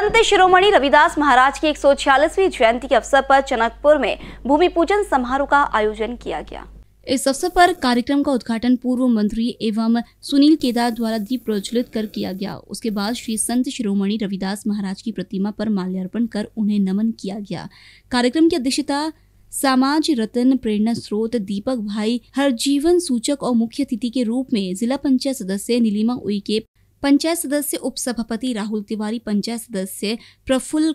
संत शिरोमणि रविदास महाराज की 146वीं जयंती के अवसर पर चनकपुर में भूमि पूजन समारोह का आयोजन किया गया इस अवसर पर कार्यक्रम का उद्घाटन पूर्व मंत्री एवं सुनील केदार द्वारा दीप प्रज्वलित कर किया गया उसके बाद श्री संत शिरोमणि रविदास महाराज की प्रतिमा पर माल्यार्पण कर उन्हें नमन किया गया कार्यक्रम की अध्यक्षता समाज रतन प्रेरणा स्रोत दीपक भाई हर जीवन सूचक और मुख्य अतिथि के रूप में जिला पंचायत सदस्य नीलिमा उइके पंचायत सदस्य उपसभापति राहुल तिवारी पंचायत सदस्य प्रफुल्ल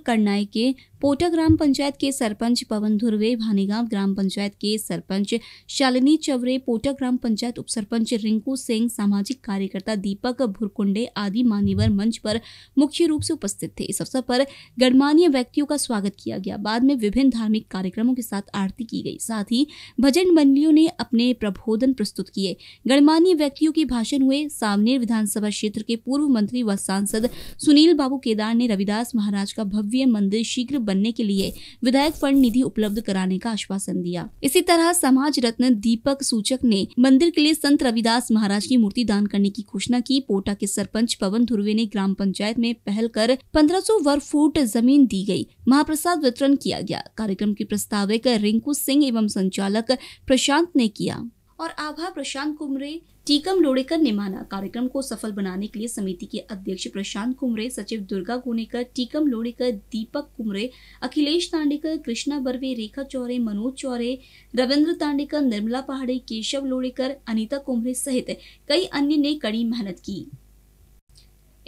के पोटा ग्राम पंचायत के सरपंच पवन धुर्वे भानीगांव ग्राम पंचायत के सरपंच शालिनी चवरे पोटा ग्राम पंचायत उप सरपंच रिंकू सिंह सामाजिक कार्यकर्ता दीपक भुरकुंडे आदि मान्यवर मंच पर मुख्य रूप से उपस्थित थे इस अवसर पर गणमान्य व्यक्तियों का स्वागत किया गया बाद में विभिन्न धार्मिक कार्यक्रमों के साथ आरती की गई साथ ही भजन मंडलियों ने अपने प्रबोधन प्रस्तुत किए गणमान्य व्यक्तियों के भाषण हुए सामनेर विधानसभा क्षेत्र के के पूर्व मंत्री व सांसद सुनील बाबू केदार ने रविदास महाराज का भव्य मंदिर शीघ्र बनने के लिए विधायक फंड निधि उपलब्ध कराने का आश्वासन दिया इसी तरह समाज रत्न दीपक सूचक ने मंदिर के लिए संत रविदास महाराज की मूर्ति दान करने की घोषणा की पोटा के सरपंच पवन धुर्वे ने ग्राम पंचायत में पहल कर पंद्रह वर्ग फुट जमीन दी गयी महाप्रसाद वितरण किया गया कार्यक्रम की प्रस्ताविक रिंकू सिंह एवं संचालक प्रशांत ने किया और आभा प्रशांत कुमरे टीकम लोड़ेकर ने माना कार्यक्रम को सफल बनाने के लिए समिति के अध्यक्ष प्रशांत कुमरे सचिव दुर्गा गोनेकर टीकम लोड़ेकर दीपक कुमरे अखिलेश तांडेकर कृष्णा बर्वे रेखा चौरे मनोज चौरे रविंद्र तांडेकर निर्मला पहाड़े केशव लोड़ेकर अनिता कुमरे सहित कई अन्य ने कड़ी मेहनत की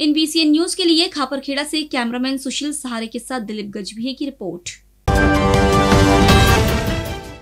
इन बीसीएन न्यूज के लिए खापरखेड़ा से कैमरामैन सुशील सहारे के साथ दिलीप गजभिये की रिपोर्ट